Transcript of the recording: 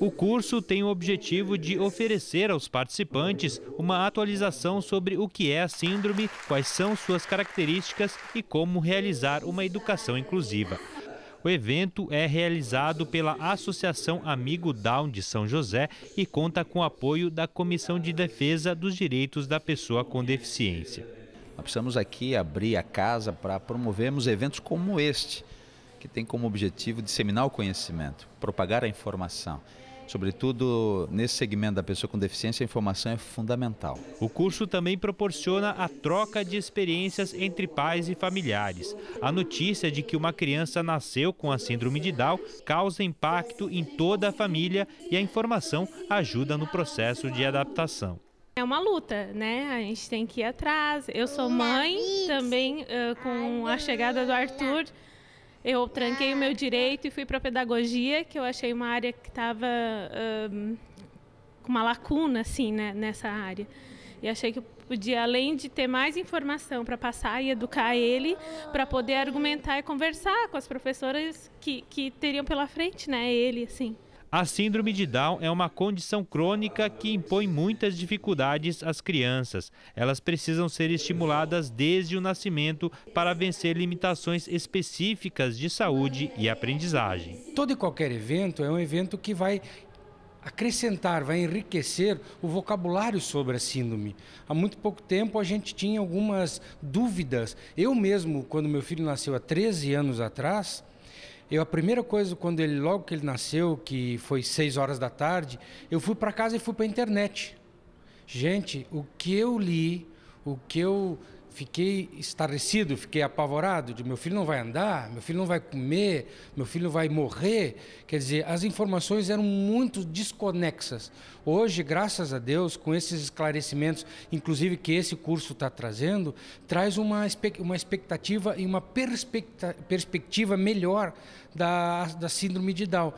O curso tem o objetivo de oferecer aos participantes uma atualização sobre o que é a síndrome, quais são suas características e como realizar uma educação inclusiva. O evento é realizado pela Associação Amigo Down de São José e conta com o apoio da Comissão de Defesa dos Direitos da Pessoa com Deficiência. Nós precisamos aqui abrir a casa para promovermos eventos como este que tem como objetivo disseminar o conhecimento, propagar a informação. Sobretudo nesse segmento da pessoa com deficiência, a informação é fundamental. O curso também proporciona a troca de experiências entre pais e familiares. A notícia de que uma criança nasceu com a síndrome de Down causa impacto em toda a família e a informação ajuda no processo de adaptação. É uma luta, né? A gente tem que ir atrás. Eu sou mãe também uh, com a chegada do Arthur. Eu tranquei o meu ah, tá. direito e fui para pedagogia, que eu achei uma área que estava um, com uma lacuna assim né, nessa área. E achei que eu podia, além de ter mais informação para passar e educar ele, para poder argumentar e conversar com as professoras que, que teriam pela frente, né, ele, assim. A síndrome de Down é uma condição crônica que impõe muitas dificuldades às crianças. Elas precisam ser estimuladas desde o nascimento para vencer limitações específicas de saúde e aprendizagem. Todo e qualquer evento é um evento que vai acrescentar, vai enriquecer o vocabulário sobre a síndrome. Há muito pouco tempo a gente tinha algumas dúvidas. Eu mesmo, quando meu filho nasceu há 13 anos atrás, eu a primeira coisa quando ele logo que ele nasceu, que foi seis horas da tarde, eu fui para casa e fui para a internet. Gente, o que eu li, o que eu fiquei estarrecido, fiquei apavorado, de meu filho não vai andar, meu filho não vai comer, meu filho vai morrer. Quer dizer, as informações eram muito desconexas. Hoje, graças a Deus, com esses esclarecimentos, inclusive que esse curso está trazendo, traz uma, uma expectativa e uma perspectiva melhor da, da síndrome de Down.